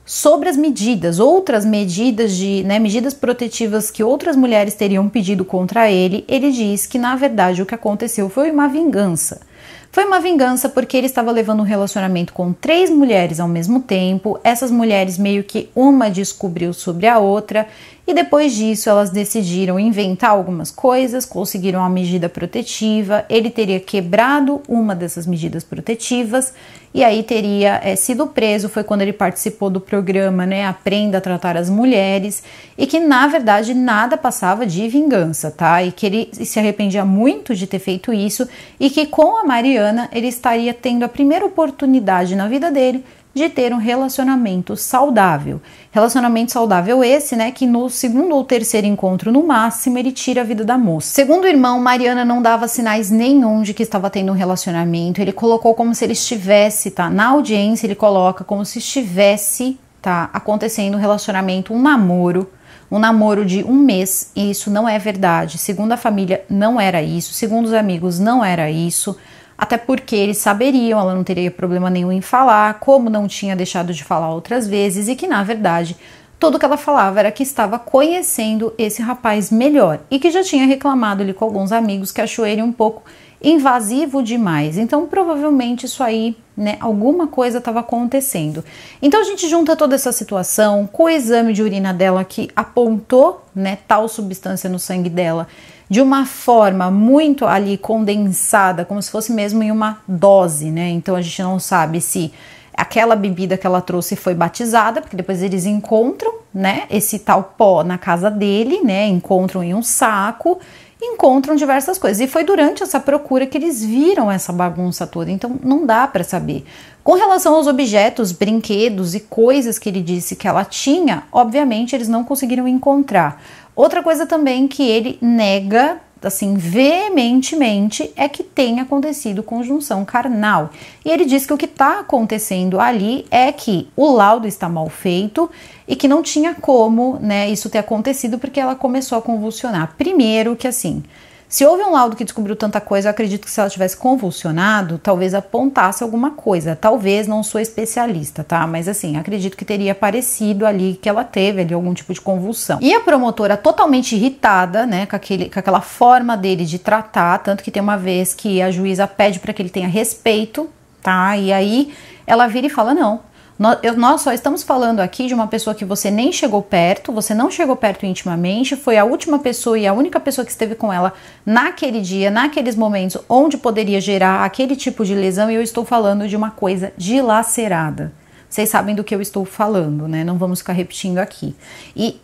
sobre as medidas, outras medidas de, né, medidas protetivas que outras mulheres teriam pedido contra ele, ele diz que na verdade o que aconteceu foi uma vingança. Foi uma vingança porque ele estava levando um relacionamento com três mulheres ao mesmo tempo. Essas mulheres meio que uma descobriu sobre a outra e depois disso elas decidiram inventar algumas coisas, conseguiram uma medida protetiva, ele teria quebrado uma dessas medidas protetivas e aí teria é, sido preso. Foi quando ele participou do programa né, Aprenda a Tratar as Mulheres e que na verdade nada passava de vingança, tá? E que ele se arrependia muito de ter feito isso e que com a Mariana ele estaria tendo a primeira oportunidade na vida dele de ter um relacionamento saudável. Relacionamento saudável esse, né, que no segundo ou terceiro encontro, no máximo, ele tira a vida da moça. Segundo o irmão, Mariana não dava sinais nenhum de que estava tendo um relacionamento. Ele colocou como se ele estivesse, tá? Na audiência, ele coloca como se estivesse, tá? Acontecendo um relacionamento, um namoro um namoro de um mês e isso não é verdade. Segundo a família, não era isso. Segundo os amigos, não era isso até porque eles saberiam, ela não teria problema nenhum em falar, como não tinha deixado de falar outras vezes e que na verdade tudo que ela falava era que estava conhecendo esse rapaz melhor e que já tinha reclamado ali com alguns amigos que achou ele um pouco invasivo demais. Então, provavelmente isso aí, né, alguma coisa estava acontecendo. Então a gente junta toda essa situação com o exame de urina dela que apontou, né, tal substância no sangue dela de uma forma muito ali condensada, como se fosse mesmo em uma dose, né? Então a gente não sabe se aquela bebida que ela trouxe foi batizada, porque depois eles encontram, né, esse tal pó na casa dele, né? Encontram em um saco encontram diversas coisas. E foi durante essa procura que eles viram essa bagunça toda. Então não dá para saber. Com relação aos objetos, brinquedos e coisas que ele disse que ela tinha, obviamente eles não conseguiram encontrar. Outra coisa também que ele nega assim veementemente é que tem acontecido conjunção carnal. E ele diz que o que está acontecendo ali é que o laudo está mal feito e que não tinha como, né, isso ter acontecido porque ela começou a convulsionar. Primeiro que assim, se houve um laudo que descobriu tanta coisa, eu acredito que se ela tivesse convulsionado, talvez apontasse alguma coisa. Talvez, não sou especialista, tá? Mas assim, acredito que teria aparecido ali que ela teve ali algum tipo de convulsão. E a promotora totalmente irritada, né, com, aquele, com aquela forma dele de tratar, tanto que tem uma vez que a juíza pede para que ele tenha respeito, tá? E aí ela vira e fala: "Não, nós só estamos falando aqui de uma pessoa que você nem chegou perto, você não chegou perto intimamente, foi a última pessoa e a única pessoa que esteve com ela naquele dia, naqueles momentos onde poderia gerar aquele tipo de lesão, e eu estou falando de uma coisa dilacerada. Vocês sabem do que eu estou falando, né? Não vamos ficar repetindo aqui. E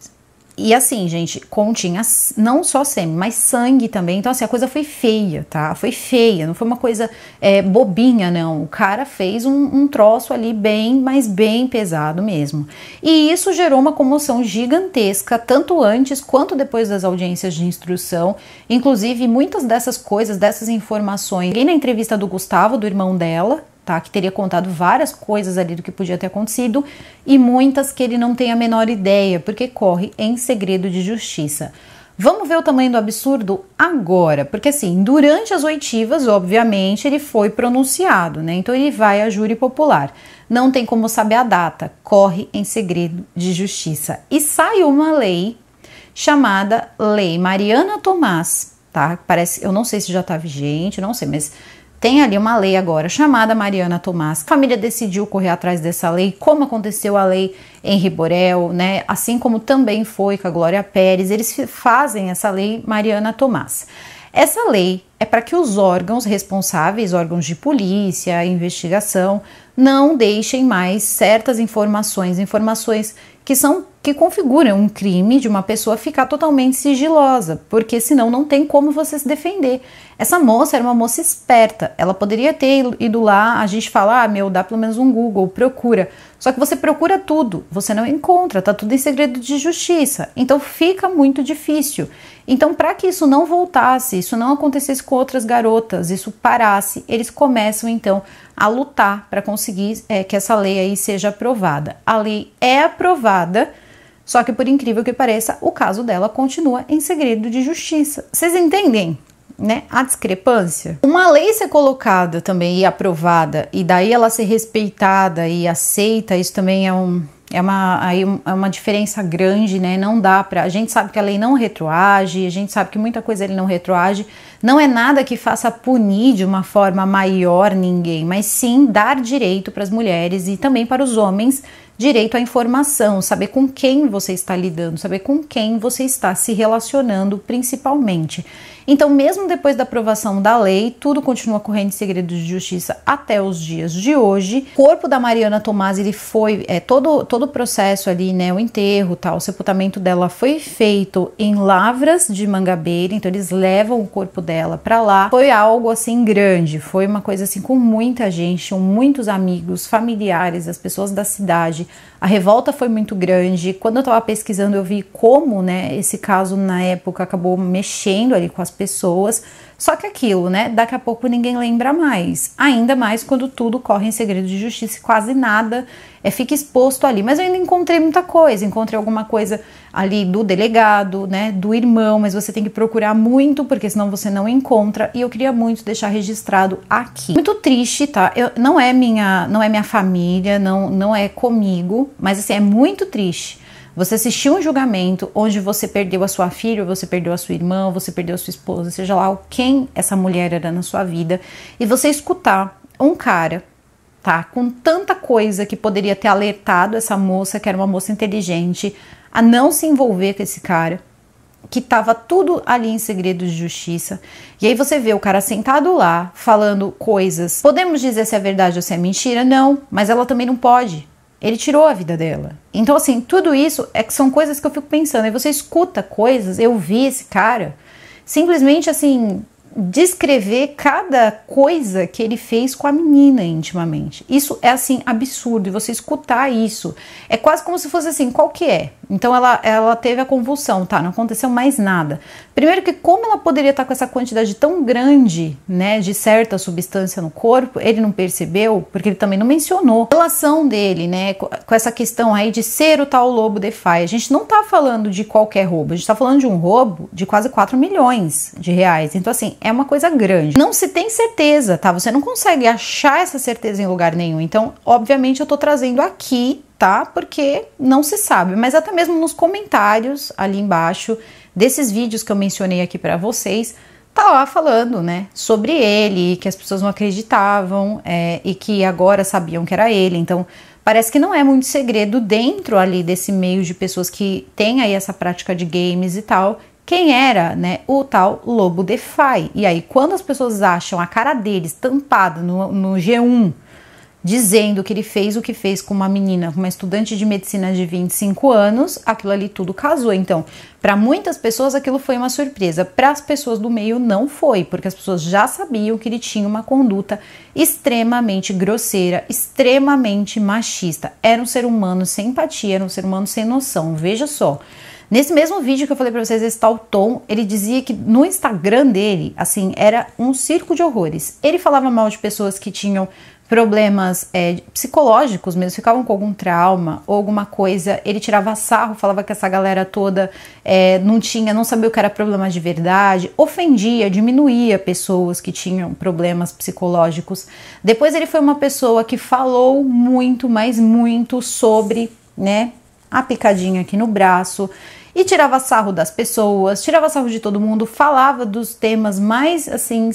e assim, gente, continha não só sêmen, mas sangue também. Então, assim, a coisa foi feia, tá? Foi feia, não foi uma coisa é, bobinha, não. O cara fez um, um troço ali bem, mas bem pesado mesmo. E isso gerou uma comoção gigantesca, tanto antes quanto depois das audiências de instrução. Inclusive, muitas dessas coisas, dessas informações, vem na entrevista do Gustavo, do irmão dela, tá? Que teria contado várias coisas ali do que podia ter acontecido e muitas que ele não tem a menor ideia, porque corre em segredo de justiça. Vamos ver o tamanho do absurdo agora, porque assim, durante as oitivas, obviamente, ele foi pronunciado, né? Então ele vai a júri popular. Não tem como saber a data, corre em segredo de justiça. E sai uma lei chamada Lei Mariana Tomás, tá? Parece, eu não sei se já tá vigente, não sei, mas tem ali uma lei agora chamada Mariana Tomás. A família decidiu correr atrás dessa lei, como aconteceu a lei Henri Borel, né? Assim como também foi com a Glória Pérez, eles fazem essa lei Mariana Tomás. Essa lei é para que os órgãos responsáveis, órgãos de polícia, investigação, não deixem mais certas informações, informações que são que configuram um crime de uma pessoa ficar totalmente sigilosa, porque senão não tem como você se defender. Essa moça era uma moça esperta, ela poderia ter ido lá, a gente fala, ah, meu, dá pelo menos um Google, procura. Só que você procura tudo, você não encontra, tá tudo em segredo de justiça. Então fica muito difícil. Então, para que isso não voltasse, isso não acontecesse com outras garotas, isso parasse, eles começam então a lutar para conseguir é, que essa lei aí seja aprovada. A lei é aprovada, só que por incrível que pareça, o caso dela continua em segredo de justiça. Vocês entendem? Né, a discrepância. Uma lei ser colocada também e aprovada, e daí ela ser respeitada e aceita, isso também é, um, é, uma, aí é uma diferença grande, né? Não dá para. A gente sabe que a lei não retroage, a gente sabe que muita coisa ele não retroage, não é nada que faça punir de uma forma maior ninguém, mas sim dar direito para as mulheres e também para os homens direito à informação, saber com quem você está lidando, saber com quem você está se relacionando, principalmente. Então, mesmo depois da aprovação da lei, tudo continua correndo em segredo de justiça até os dias de hoje. O corpo da Mariana Tomás, ele foi é, todo todo o processo ali, né, o enterro, tal, o sepultamento dela foi feito em Lavras de Mangabeira. Então, eles levam o corpo dela para lá, foi algo assim grande, foi uma coisa assim com muita gente, com muitos amigos, familiares, as pessoas da cidade. A revolta foi muito grande. Quando eu estava pesquisando, eu vi como, né, esse caso na época acabou mexendo ali com as pessoas só que aquilo, né? Daqui a pouco ninguém lembra mais. Ainda mais quando tudo corre em segredo de justiça e quase nada é, fica exposto ali. Mas eu ainda encontrei muita coisa. Encontrei alguma coisa ali do delegado, né? Do irmão, mas você tem que procurar muito, porque senão você não encontra. E eu queria muito deixar registrado aqui. Muito triste, tá? Eu, não é minha, não é minha família, não, não é comigo, mas assim, é muito triste você assistiu um julgamento onde você perdeu a sua filha, você perdeu a sua irmã, você perdeu a sua esposa, seja lá quem essa mulher era na sua vida, e você escutar um cara, tá, com tanta coisa que poderia ter alertado essa moça, que era uma moça inteligente, a não se envolver com esse cara, que tava tudo ali em segredo de justiça. E aí você vê o cara sentado lá falando coisas. Podemos dizer se é verdade ou se é mentira? Não, mas ela também não pode. Ele tirou a vida dela. Então, assim, tudo isso é que são coisas que eu fico pensando. E você escuta coisas, eu vi esse cara simplesmente assim descrever cada coisa que ele fez com a menina intimamente. Isso é assim absurdo e você escutar isso é quase como se fosse assim, qual que é? Então ela, ela teve a convulsão, tá? Não aconteceu mais nada. Primeiro que como ela poderia estar com essa quantidade tão grande, né, de certa substância no corpo, ele não percebeu, porque ele também não mencionou. A relação dele, né, com essa questão aí de ser o tal lobo DeFi. A gente não tá falando de qualquer roubo, a gente tá falando de um roubo de quase 4 milhões de reais. Então assim, é uma coisa grande. Não se tem certeza, tá? Você não consegue achar essa certeza em lugar nenhum. Então, obviamente eu tô trazendo aqui tá? Porque não se sabe, mas até mesmo nos comentários ali embaixo desses vídeos que eu mencionei aqui para vocês, tá lá falando, né, sobre ele, que as pessoas não acreditavam é, e que agora sabiam que era ele. Então, parece que não é muito segredo dentro ali desse meio de pessoas que tem aí essa prática de games e tal, quem era, né, o tal Lobo Defy? E aí, quando as pessoas acham a cara dele estampada no, no G1 dizendo que ele fez o que fez com uma menina, uma estudante de medicina de 25 anos, aquilo ali tudo casou. Então, para muitas pessoas aquilo foi uma surpresa, para as pessoas do meio não foi, porque as pessoas já sabiam que ele tinha uma conduta extremamente grosseira, extremamente machista. Era um ser humano sem empatia, era um ser humano sem noção. Veja só. Nesse mesmo vídeo que eu falei para vocês, esse tal Tom, ele dizia que no Instagram dele, assim, era um circo de horrores. Ele falava mal de pessoas que tinham problemas é, psicológicos mesmo, ficavam com algum trauma ou alguma coisa, ele tirava sarro, falava que essa galera toda é, não tinha, não sabia o que era problema de verdade, ofendia, diminuía pessoas que tinham problemas psicológicos. Depois ele foi uma pessoa que falou muito, mas muito sobre, né, a picadinha aqui no braço e tirava sarro das pessoas, tirava sarro de todo mundo, falava dos temas mais assim,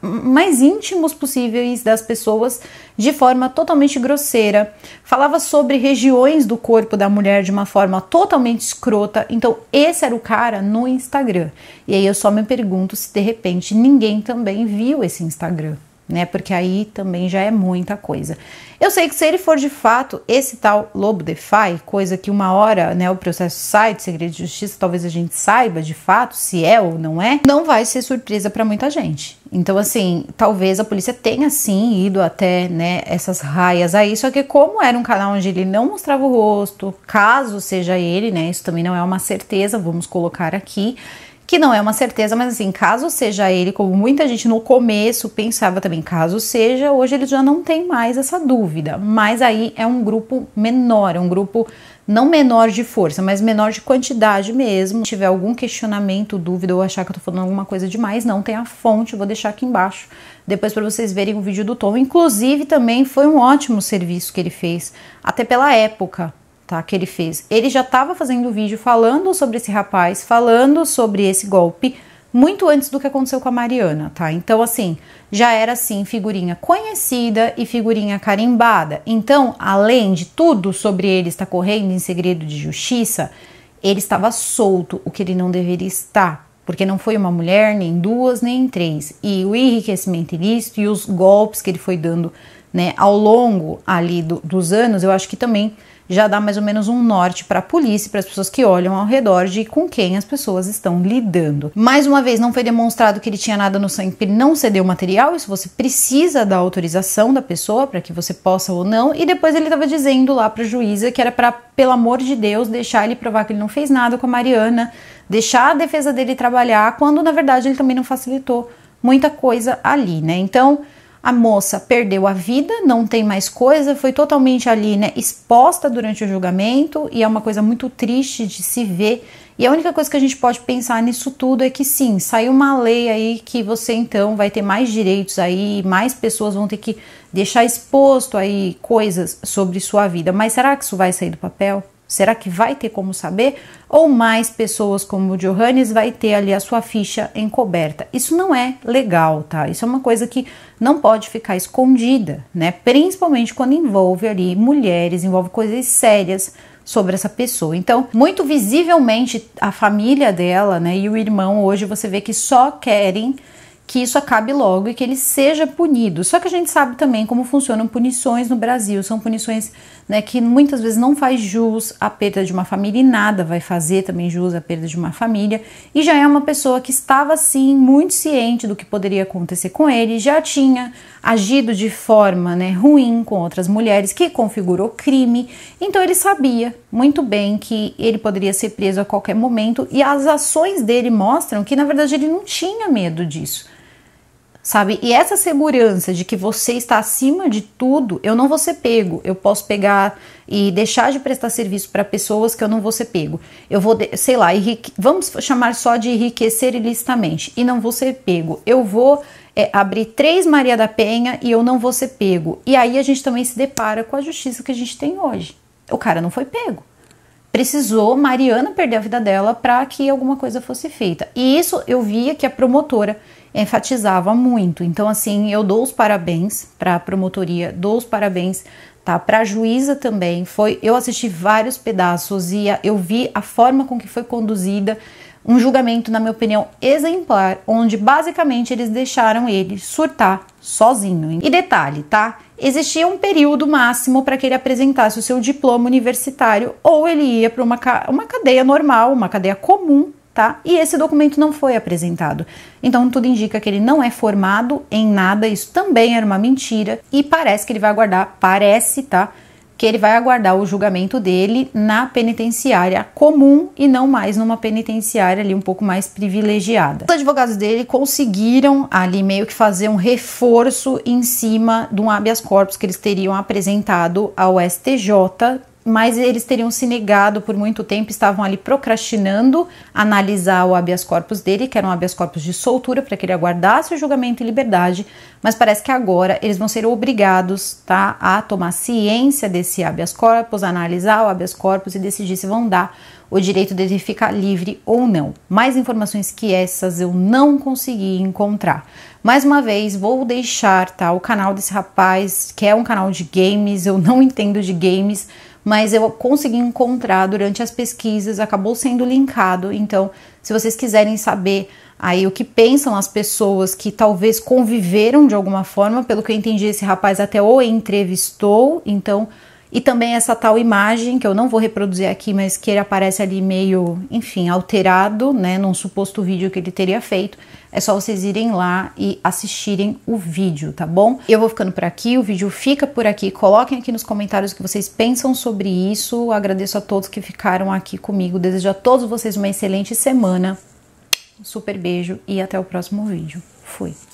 mais íntimos possíveis das pessoas de forma totalmente grosseira. Falava sobre regiões do corpo da mulher de uma forma totalmente escrota. Então, esse era o cara no Instagram. E aí eu só me pergunto se de repente ninguém também viu esse Instagram né? Porque aí também já é muita coisa. Eu sei que se ele for de fato esse tal Lobo DeFi, coisa que uma hora, né, o processo sai de segredo de justiça, talvez a gente saiba de fato se é ou não é, não vai ser surpresa para muita gente. Então, assim, talvez a polícia tenha sim ido até, né, essas raias aí, só que como era um canal onde ele não mostrava o rosto, caso seja ele, né, isso também não é uma certeza, vamos colocar aqui que não é uma certeza, mas assim, caso seja ele, como muita gente no começo pensava também, caso seja, hoje eles já não tem mais essa dúvida. Mas aí é um grupo menor, é um grupo não menor de força, mas menor de quantidade mesmo. Se tiver algum questionamento, dúvida ou achar que eu tô falando alguma coisa demais, não tem a fonte, vou deixar aqui embaixo depois para vocês verem o vídeo do Tom. Inclusive também foi um ótimo serviço que ele fez, até pela época tá, que ele fez. Ele já estava fazendo vídeo falando sobre esse rapaz, falando sobre esse golpe, muito antes do que aconteceu com a Mariana, tá? Então, assim, já era assim, figurinha conhecida e figurinha carimbada. Então, além de tudo sobre ele estar correndo em segredo de justiça, ele estava solto, o que ele não deveria estar, porque não foi uma mulher, nem duas, nem três. E o enriquecimento ilícito e os golpes que ele foi dando né, ao longo ali do, dos anos, eu acho que também já dá mais ou menos um norte para a polícia, para as pessoas que olham ao redor de com quem as pessoas estão lidando. Mais uma vez, não foi demonstrado que ele tinha nada no sangue, ele não cedeu material, isso você precisa da autorização da pessoa para que você possa ou não, e depois ele estava dizendo lá para a juíza que era para, pelo amor de Deus, deixar ele provar que ele não fez nada com a Mariana, deixar a defesa dele trabalhar, quando na verdade ele também não facilitou muita coisa ali, né? Então, a moça perdeu a vida, não tem mais coisa, foi totalmente ali, né, exposta durante o julgamento e é uma coisa muito triste de se ver. E a única coisa que a gente pode pensar nisso tudo é que sim, saiu uma lei aí que você então vai ter mais direitos aí, mais pessoas vão ter que deixar exposto aí coisas sobre sua vida. Mas será que isso vai sair do papel? Será que vai ter como saber? Ou mais pessoas como o Johannes vai ter ali a sua ficha encoberta? Isso não é legal, tá? Isso é uma coisa que não pode ficar escondida, né? Principalmente quando envolve ali mulheres, envolve coisas sérias sobre essa pessoa. Então, muito visivelmente a família dela, né, e o irmão hoje você vê que só querem que isso acabe logo e que ele seja punido. Só que a gente sabe também como funcionam punições no Brasil. São punições né, que muitas vezes não faz jus à perda de uma família e nada vai fazer também jus à perda de uma família. E já é uma pessoa que estava sim muito ciente do que poderia acontecer com ele, já tinha agido de forma né, ruim com outras mulheres, que configurou crime. Então ele sabia muito bem que ele poderia ser preso a qualquer momento e as ações dele mostram que na verdade ele não tinha medo disso sabe? E essa segurança de que você está acima de tudo, eu não vou ser pego, eu posso pegar e deixar de prestar serviço para pessoas que eu não vou ser pego. Eu vou, sei lá, enrique... vamos chamar só de enriquecer ilicitamente e não vou ser pego. Eu vou é, abrir três Maria da Penha e eu não vou ser pego. E aí a gente também se depara com a justiça que a gente tem hoje. O cara não foi pego precisou Mariana perder a vida dela para que alguma coisa fosse feita. E isso eu via que a promotora enfatizava muito. Então, assim, eu dou os parabéns para a promotoria, dou os parabéns tá, para a juíza também. Foi, eu assisti vários pedaços e a, eu vi a forma com que foi conduzida um julgamento, na minha opinião, exemplar, onde basicamente eles deixaram ele surtar sozinho. E detalhe, tá? Existia um período máximo para que ele apresentasse o seu diploma universitário ou ele ia para uma, ca uma cadeia normal, uma cadeia comum tá? E esse documento não foi apresentado. Então tudo indica que ele não é formado em nada, isso também era uma mentira e parece que ele vai aguardar, parece, tá? Que ele vai aguardar o julgamento dele na penitenciária comum e não mais numa penitenciária ali um pouco mais privilegiada. Os advogados dele conseguiram ali meio que fazer um reforço em cima de um habeas corpus que eles teriam apresentado ao STJ mas eles teriam se negado por muito tempo, estavam ali procrastinando analisar o habeas corpus dele, que era um habeas corpus de soltura, para que ele aguardasse o julgamento em liberdade, mas parece que agora eles vão ser obrigados tá, a tomar ciência desse habeas corpus, analisar o habeas corpus e decidir se vão dar o direito dele ficar livre ou não. Mais informações que essas eu não consegui encontrar. Mais uma vez, vou deixar tá, o canal desse rapaz, que é um canal de games, eu não entendo de games, mas eu consegui encontrar durante as pesquisas, acabou sendo linkado. Então, se vocês quiserem saber aí o que pensam as pessoas que talvez conviveram de alguma forma, pelo que eu entendi, esse rapaz até o entrevistou, então e também essa tal imagem, que eu não vou reproduzir aqui, mas que ele aparece ali meio, enfim, alterado, né, num suposto vídeo que ele teria feito. É só vocês irem lá e assistirem o vídeo, tá bom? Eu vou ficando por aqui, o vídeo fica por aqui. Coloquem aqui nos comentários o que vocês pensam sobre isso. Agradeço a todos que ficaram aqui comigo. Desejo a todos vocês uma excelente semana. Um super beijo e até o próximo vídeo. Fui.